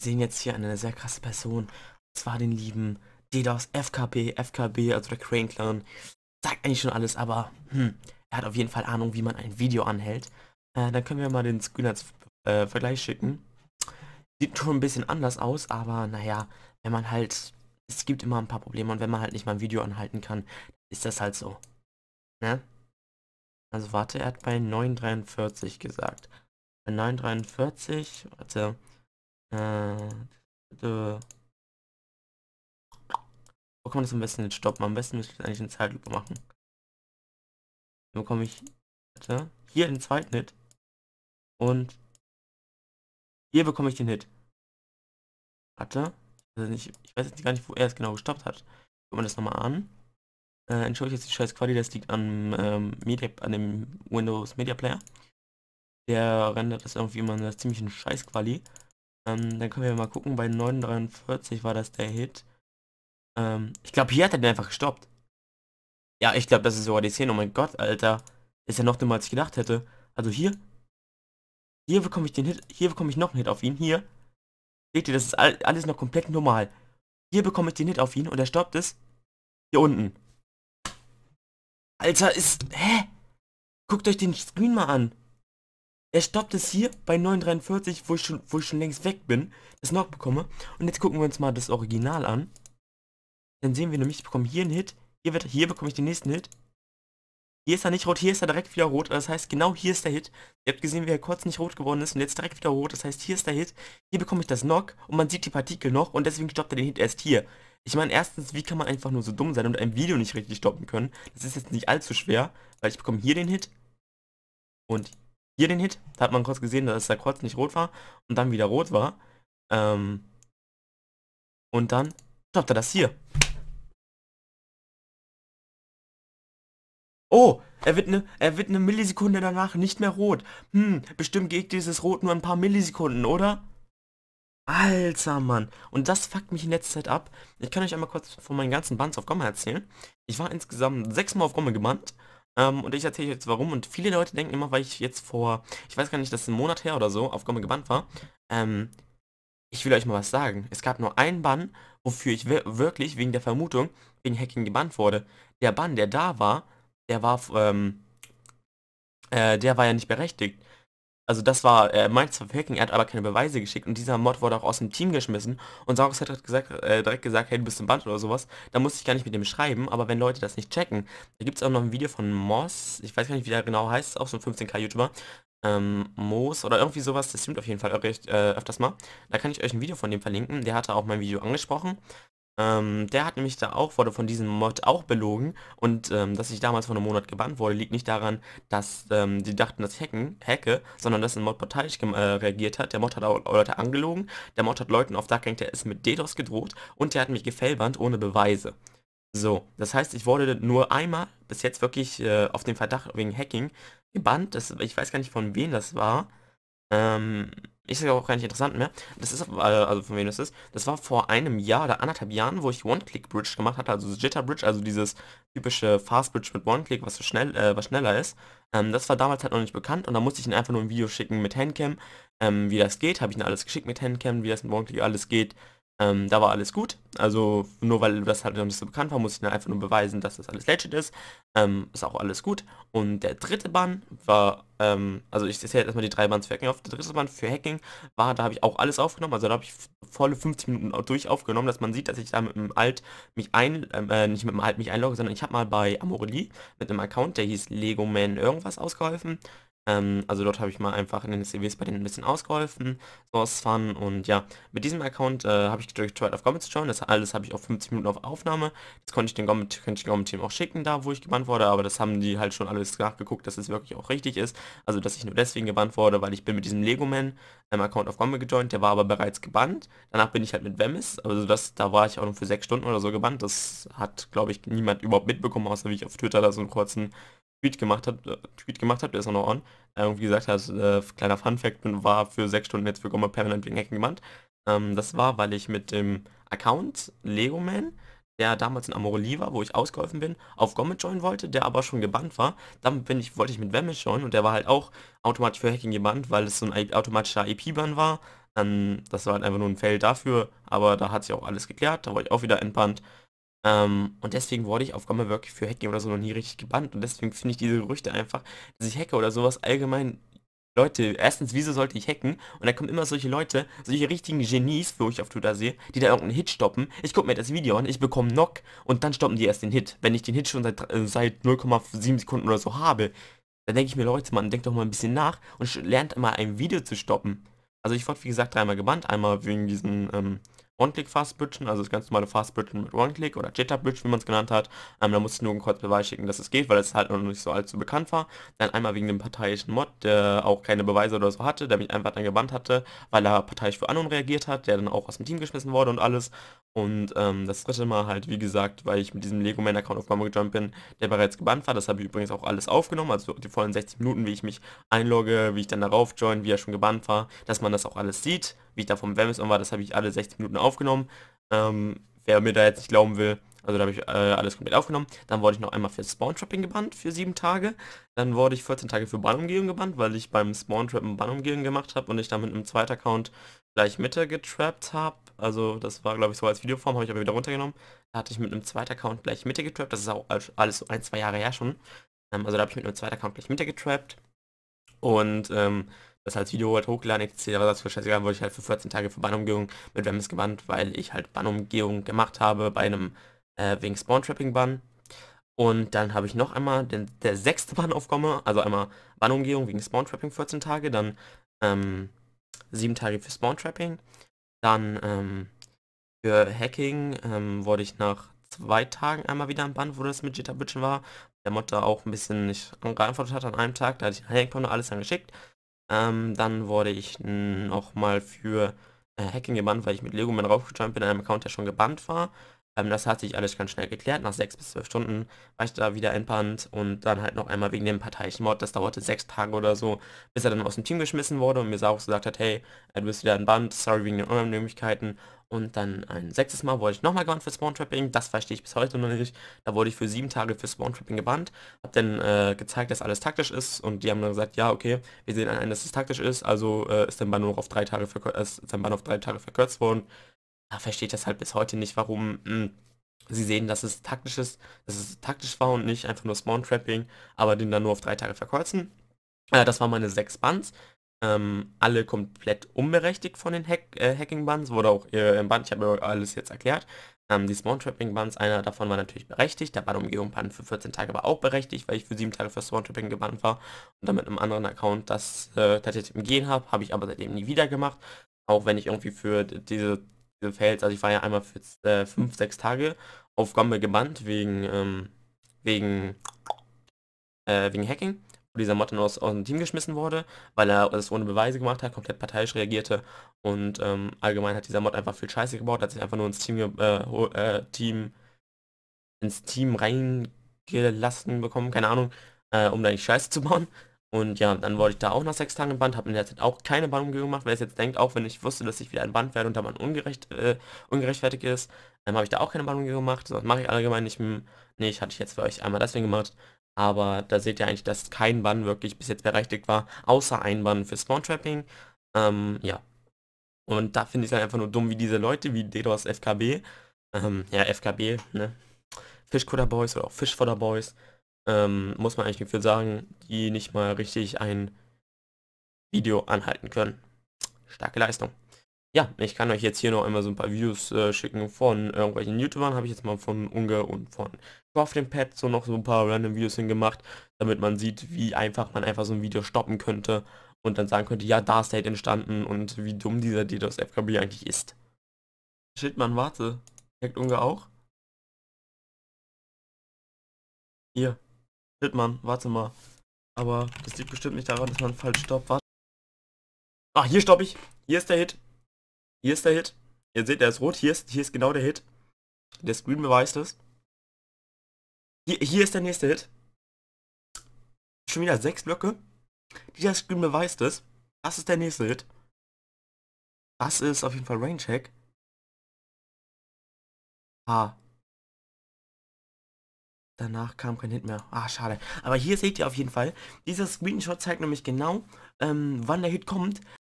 sehen jetzt hier eine sehr krasse Person. Und zwar den lieben DDoS FKB, FKB, also der Crane Clown. Sagt eigentlich schon alles, aber hm, er hat auf jeden Fall Ahnung, wie man ein Video anhält. Äh, dann können wir mal den Screen als äh, Vergleich schicken. Sieht schon ein bisschen anders aus, aber naja, wenn man halt, es gibt immer ein paar Probleme und wenn man halt nicht mal ein Video anhalten kann, ist das halt so. Ne? Also warte, er hat bei 9,43 gesagt. Bei 9,43, warte, äh, bitte. Wo kann man das am besten jetzt stoppen? Am besten müsste ich das eigentlich in Zeitlupe machen. Dann bekomme ich bitte, hier den zweiten Hit. Und hier bekomme ich den Hit. Warte. Also nicht, ich weiß jetzt gar nicht, wo er es genau gestoppt hat. Gucken wir das nochmal an. Äh, entschuldigt jetzt die scheiß Quali, das liegt an, ähm, Media, an dem Windows Media Player. Der rendert das irgendwie immer in einer ziemlichen Scheiß-Quali. Ähm, dann können wir mal gucken, bei 9,43 war das der Hit. Ähm, ich glaube, hier hat er den einfach gestoppt. Ja, ich glaube, das ist sogar die 10. Oh mein Gott, Alter. Ist ja noch dümmer, als ich gedacht hätte. Also hier. Hier bekomme ich den Hit. Hier bekomme ich noch einen Hit auf ihn. Hier. Seht ihr, das ist alles noch komplett normal. Hier bekomme ich den Hit auf ihn und er stoppt es. Hier unten. Alter, ist... Hä? Guckt euch den Screen mal an. Er stoppt es hier bei 9,43, wo ich schon, wo ich schon längst weg bin, das noch bekomme. Und jetzt gucken wir uns mal das Original an. Dann sehen wir nämlich, ich bekomme hier einen Hit, hier, wird, hier bekomme ich den nächsten Hit. Hier ist er nicht rot, hier ist er direkt wieder rot. Das heißt, genau hier ist der Hit. Ihr habt gesehen, wie er kurz nicht rot geworden ist und jetzt direkt wieder rot. Das heißt, hier ist der Hit. Hier bekomme ich das Knock und man sieht die Partikel noch und deswegen stoppt er den Hit erst hier. Ich meine, erstens, wie kann man einfach nur so dumm sein und ein Video nicht richtig stoppen können? Das ist jetzt nicht allzu schwer, weil ich bekomme hier den Hit und hier den Hit, da hat man kurz gesehen, dass der kurz nicht rot war und dann wieder rot war. Ähm, und dann stoppt er das hier. Oh, er wird, eine, er wird eine Millisekunde danach nicht mehr rot. Hm, bestimmt geht dieses Rot nur ein paar Millisekunden, oder? Alter Mann. Und das fuckt mich in letzter Zeit ab. Ich kann euch einmal kurz von meinen ganzen Bands auf Gomma erzählen. Ich war insgesamt sechsmal auf Gomma gebannt ähm, und ich erzähle jetzt warum. Und viele Leute denken immer, weil ich jetzt vor, ich weiß gar nicht, das ist ein Monat her oder so, auf Gomme gebannt war. Ähm, ich will euch mal was sagen. Es gab nur einen Bann, wofür ich wirklich wegen der Vermutung, wegen Hacking gebannt wurde. Der Bann, der da war, der war, ähm, äh, der war ja nicht berechtigt also das war, er äh, meint zwar verficken, er hat aber keine Beweise geschickt und dieser Mod wurde auch aus dem Team geschmissen und Saurus hat halt gesagt, äh, direkt gesagt, hey, du bist im Band oder sowas, da musste ich gar nicht mit dem schreiben, aber wenn Leute das nicht checken, da gibt es auch noch ein Video von Moss, ich weiß gar nicht, wie der genau heißt, auch so ein 15k-YouTuber, ähm, Moos oder irgendwie sowas, das stimmt auf jeden Fall äh, äh, öfters mal, da kann ich euch ein Video von dem verlinken, der hatte auch mein Video angesprochen ähm, der hat nämlich da auch, wurde von diesem Mod auch belogen und ähm, dass ich damals vor einem Monat gebannt wurde, liegt nicht daran, dass ähm, die dachten, dass ich hacken, hacke, sondern dass ein Mod parteiisch äh, reagiert hat. Der Mod hat auch Leute angelogen, der Mod hat Leuten auf Dark Rank, der ist mit DDoS gedroht und der hat mich gefellbannt ohne Beweise. So, das heißt, ich wurde nur einmal bis jetzt wirklich äh, auf den Verdacht wegen Hacking gebannt. Das, ich weiß gar nicht von wem das war. Ähm, ich sage auch gar nicht interessant mehr. Das ist, äh, also von wem das ist. Das war vor einem Jahr oder anderthalb Jahren, wo ich One-Click-Bridge gemacht hatte, also Jitter-Bridge, also dieses typische Fast-Bridge mit One-Click, was so schnell, äh, was schneller ist. Ähm, das war damals halt noch nicht bekannt und da musste ich ihn einfach nur ein Video schicken mit Handcam, ähm, wie das geht. Habe ich ihn alles geschickt mit Handcam, wie das mit One-Click alles geht. Ähm, da war alles gut. Also nur weil das halt noch nicht so bekannt war, muss ich dann einfach nur beweisen, dass das alles legit ist. Ähm, ist auch alles gut. Und der dritte Bann war, ähm, also ich sehe jetzt erstmal die drei Bands für Hacking auf. Der dritte Bann für Hacking war, da habe ich auch alles aufgenommen. Also da habe ich volle 50 Minuten durch aufgenommen, dass man sieht, dass ich da mit dem Alt mich ein, ähm, äh, nicht mit dem Alt mich einlogge, sondern ich habe mal bei Amorelie mit einem Account, der hieß Lego Man irgendwas ausgeholfen. Ähm, also dort habe ich mal einfach in den SCWs bei denen ein bisschen ausgeholfen, so aus Fun und ja, mit diesem Account äh, habe ich gedrückt, Trial of zu join, das alles habe ich auf 50 Minuten auf Aufnahme, das konnte ich den Gommet, könnte ich auch schicken, da wo ich gebannt wurde, aber das haben die halt schon alles nachgeguckt, dass es wirklich auch richtig ist, also dass ich nur deswegen gebannt wurde, weil ich bin mit diesem Lego Man ähm, Account auf Gommet gejoint, der war aber bereits gebannt, danach bin ich halt mit Vemis, also das, da war ich auch nur für 6 Stunden oder so gebannt, das hat glaube ich niemand überhaupt mitbekommen, außer wie ich auf Twitter da so einen kurzen Tweet gemacht hat, äh, Tweet gemacht hat, der ist auch noch on, äh, wie gesagt hat, äh, kleiner Funfact, war für sechs Stunden jetzt für Gomma permanent wegen Hacking gebannt. Ähm, das war, weil ich mit dem Account Lego Man, der damals in Amorelie war, wo ich ausgeholfen bin, auf Gommet joinen wollte, der aber schon gebannt war. Dann bin ich, wollte ich mit Wemmish joinen und der war halt auch automatisch für Hacking gebannt, weil es so ein automatischer IP-Ban war. Dann, ähm, das war halt einfach nur ein Fail dafür, aber da hat sich auch alles geklärt, da war ich auch wieder entbannt. Ähm, und deswegen wurde ich auf Gamma wirklich für Hacking oder so noch nie richtig gebannt. Und deswegen finde ich diese Gerüchte einfach, dass ich hacke oder sowas allgemein Leute, erstens, wieso sollte ich hacken? Und da kommen immer solche Leute, solche richtigen Genies, wo ich auf Twitter sehe, die da irgendeinen Hit stoppen. Ich gucke mir das Video an, ich bekomme Knock und dann stoppen die erst den Hit. Wenn ich den Hit schon seit, äh, seit 0,7 Sekunden oder so habe, dann denke ich mir, Leute, man denkt doch mal ein bisschen nach und lernt mal ein Video zu stoppen. Also ich wurde, wie gesagt, dreimal gebannt. Einmal wegen diesen, ähm, One-Click Fast-Bridgen, also das ganz normale Fast-Bridgen mit One-Click oder Jitter-Bridge, wie man es genannt hat. Ähm, da musste ich nur kurz Beweis schicken, dass es geht, weil es halt noch nicht so allzu bekannt war. Dann einmal wegen dem parteiischen Mod, der auch keine Beweise oder so hatte, der mich einfach dann gebannt hatte, weil er parteiisch für Anon reagiert hat, der dann auch aus dem Team geschmissen wurde und alles. Und ähm, das dritte Mal halt, wie gesagt, weil ich mit diesem Lego Man Account auf Mama gejumpt bin, der bereits gebannt war. Das habe ich übrigens auch alles aufgenommen, also die vollen 60 Minuten, wie ich mich einlogge, wie ich dann darauf join, wie er schon gebannt war, dass man das auch alles sieht, wie ich da vom und war, das habe ich alle 60 Minuten aufgenommen. Ähm, wer mir da jetzt nicht glauben will, also da habe ich äh, alles komplett aufgenommen. Dann wurde ich noch einmal für Spawn-Trapping gebannt für sieben Tage. Dann wurde ich 14 Tage für Bannumgehung gebannt, weil ich beim Spawn-Trappen Bannumgehung gemacht habe und ich damit mit einem zweiten Account gleich Mitte getrappt habe. Also das war, glaube ich, so als Videoform, habe ich aber wieder runtergenommen. Da hatte ich mit einem zweiten Account gleich Mitte getrappt. Das ist auch alles so ein, zwei Jahre her schon. Ähm, also da habe ich mit einem zweiten Account gleich Mitte getrappt. Und ähm, das als Video halt hochgeladen, etc. Das für scheißegal, wurde ich halt für 14 Tage für Bannumgehung mit Wemmes gebannt, weil ich halt Bannumgehung gemacht habe bei einem äh, wegen Spawn-Trapping-Bann. Und dann habe ich noch einmal den, der sechste Bann aufkomme, also einmal Bannumgehung wegen Spawn-Trapping 14 Tage, dann ähm, sieben Tage für Spawn-Trapping. Dann ähm, für Hacking ähm, wurde ich nach zwei Tagen einmal wieder im Band, wo das mit Jitterbütchen war. Der Mod da auch ein bisschen nicht geantwortet hat an einem Tag, da hatte ich einen Hacking alles dann geschickt. Ähm, dann wurde ich nochmal für äh, Hacking gebannt, weil ich mit Lego Man raufgejumpt bin, an einem Account, der schon gebannt war. Ähm, das hat sich alles ganz schnell geklärt. Nach sechs bis zwölf Stunden war ich da wieder entbannt und dann halt noch einmal wegen dem parteiischen Parteienmord. Das dauerte sechs Tage oder so, bis er dann aus dem Team geschmissen wurde und mir auch gesagt hat, hey, äh, du bist wieder entbannt, sorry wegen den Unannehmlichkeiten. Und dann ein sechstes Mal wurde ich nochmal gebannt für Spawn-Trapping. Das verstehe ich bis heute noch nicht. Da wurde ich für sieben Tage für Spawn-Trapping gebannt. Hab dann äh, gezeigt, dass alles taktisch ist. Und die haben dann gesagt, ja, okay, wir sehen ein, dass es taktisch ist. Also äh, ist, der Bann auf drei äh, Bann auf drei Tage verkürzt worden da ah, verstehe das halt bis heute nicht, warum hm, sie sehen, dass es taktisches, dass es taktisch war und nicht einfach nur Spawn-Trapping, aber den dann nur auf drei Tage verkreuzen. Äh, das waren meine sechs Bands. Ähm, alle komplett unberechtigt von den Hack, äh, hacking bands wurde auch äh, im Band, ich habe alles jetzt erklärt. Ähm, die spawn trapping bands einer davon war natürlich berechtigt, der Bann-Umgehung-Bann für 14 Tage war auch berechtigt, weil ich für 7 Tage für Spawn-Trapping gebannt war und dann mit einem anderen Account das äh, tatsächlich im Gehen habe, habe ich aber seitdem nie wieder gemacht. Auch wenn ich irgendwie für diese Verhältnis, also ich war ja einmal für äh, fünf, sechs Tage auf Gombe gebannt wegen, ähm, wegen, äh, wegen Hacking, wo dieser Mod dann aus, aus dem Team geschmissen wurde, weil er es ohne Beweise gemacht hat, komplett parteiisch reagierte und ähm, allgemein hat dieser Mod einfach viel Scheiße gebaut, hat sich einfach nur ins Team, äh, äh, Team ins Team reingelassen bekommen, keine Ahnung, äh, um da nicht Scheiße zu bauen. Und ja, dann wurde ich da auch nach sechs Tagen gebannt, habe in der Zeit auch keine Bannumgehung gemacht, wer es jetzt denkt, auch wenn ich wusste, dass ich wieder ein entbannt werde und da man ungerecht, äh, ungerechtfertigt ist, dann ähm, habe ich da auch keine Bannumgehung gemacht, das mache ich allgemein nicht, nicht, hatte ich jetzt für euch einmal deswegen gemacht, aber da seht ihr eigentlich, dass kein Bann wirklich bis jetzt berechtigt war, außer ein Bann für Spawn-Trapping, ähm, ja. Und da finde ich es halt einfach nur dumm, wie diese Leute, wie Dedos FKB, ähm, ja, FKB, ne, Fischkutter Boys oder auch Fischfutter Boys, ähm, muss man eigentlich gefühlt sagen, die nicht mal richtig ein Video anhalten können. Starke Leistung. Ja, ich kann euch jetzt hier noch einmal so ein paar Videos äh, schicken von irgendwelchen YouTubern. Habe ich jetzt mal von Unge und von auf dem Pad so noch so ein paar random Videos hingemacht, damit man sieht, wie einfach man einfach so ein Video stoppen könnte und dann sagen könnte, ja, da ist State entstanden und wie dumm dieser DDoS FKB eigentlich ist. Shit, man, warte. Hackt Unge auch? Hier. Shit, Mann, warte mal. Aber das liegt bestimmt nicht daran, dass man falsch stoppt. Warte. Ach, hier stopp ich. Hier ist der Hit. Hier ist der Hit. Ihr seht, der ist rot. Hier ist, hier ist genau der Hit. Der Screen beweist es. Hier, hier ist der nächste Hit. Schon wieder sechs Blöcke. Dieser Screen beweist es. Das ist der nächste Hit. Das ist auf jeden Fall Range Hack. Ah, Danach kam kein Hit mehr. Ah, schade. Aber hier seht ihr auf jeden Fall, dieser Screenshot zeigt nämlich genau, ähm, wann der Hit kommt.